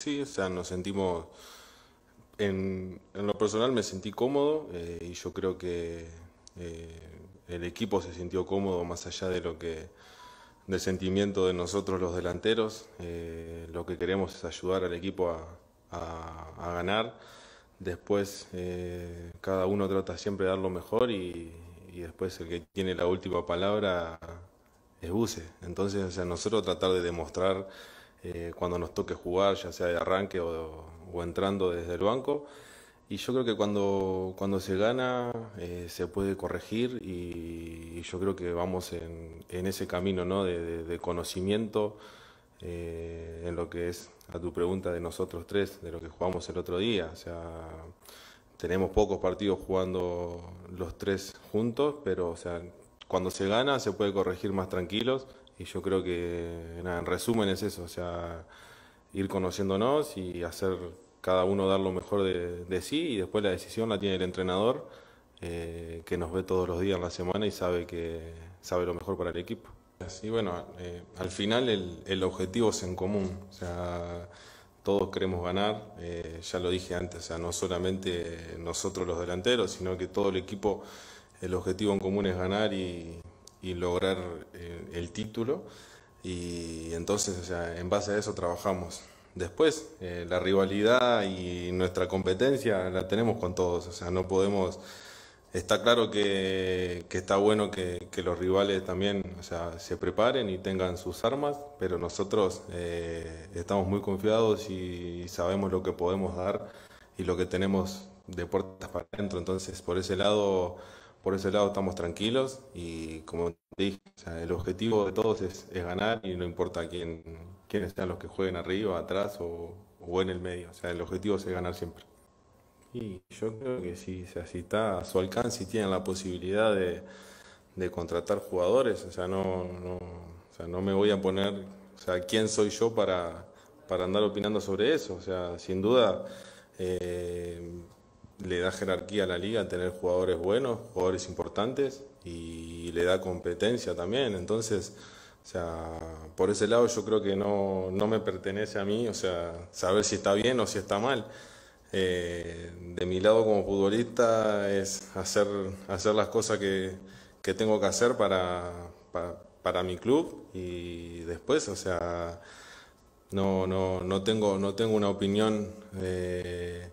Sí, o sea, nos sentimos, en, lo personal me sentí cómodo eh, y yo creo que eh, el equipo se sintió cómodo más allá de lo que del sentimiento de nosotros los delanteros. Eh, lo que queremos es ayudar al equipo a, ganar. Después cada uno trata siempre de dar lo mejor y, después el que tiene la última palabra es Buse. Entonces, o sea, nosotros tratar de demostrar eh, cuando nos toque jugar, ya sea de arranque o, entrando desde el banco. Y yo creo que cuando, cuando se gana eh, se puede corregir y, yo creo que vamos en, ese camino ¿no? de, conocimiento eh, en lo que es a tu pregunta de nosotros tres, de lo que jugamos el otro día. O sea, tenemos pocos partidos jugando los tres juntos, pero o sea, cuando se gana se puede corregir más tranquilos y yo creo que en resumen es eso, o sea, ir conociéndonos y hacer cada uno dar lo mejor de, sí y después la decisión la tiene el entrenador eh, que nos ve todos los días en la semana y sabe que sabe lo mejor para el equipo. Así bueno, eh, al final el, objetivo es en común, sea, todos queremos ganar, eh, ya lo dije antes, sea, no solamente nosotros los delanteros, sino que todo el equipo el objetivo en común es ganar y, y lograr eh, el, título. Y entonces, o sea, en base a eso trabajamos. Después, eh, la rivalidad y nuestra competencia la tenemos con todos. O sea, no podemos. Está claro que, está bueno que, los rivales también sea, se preparen y tengan sus armas, pero nosotros eh, estamos muy confiados y sabemos lo que podemos dar y lo que tenemos de puertas para adentro. Entonces, por ese lado, por ese lado estamos tranquilos y como dije, el objetivo de todos es, ganar y no importa quién, quiénes sean los que jueguen arriba, atrás o, en el medio, o sea, el objetivo es ganar siempre. Y yo creo que si, está a su alcance y tienen la posibilidad de, contratar jugadores, o sea, no, no, me voy a poner, sea, quién soy yo para, para andar opinando sobre eso, o sea, sin duda... Eh, le da jerarquía a la liga tener jugadores buenos, jugadores importantes y le da competencia también. Entonces, o sea, por ese lado yo creo que no, me pertenece a mí, o sea, saber si está bien o si está mal. Eh, de mi lado como futbolista es hacer, hacer las cosas que, tengo que hacer para, para, mi club y después, o sea, no, no, no, tengo, no tengo una opinión. Eh,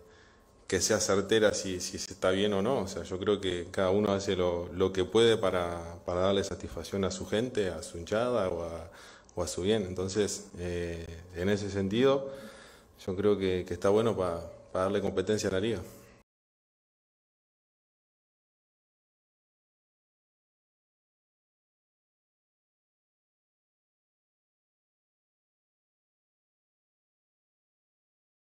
que sea certera si, se está bien o no. O sea, yo creo que cada uno hace lo, que puede para, darle satisfacción a su gente, a su hinchada o a, su bien. Entonces, eh, en ese sentido, yo creo que, está bueno para darle competencia a la liga.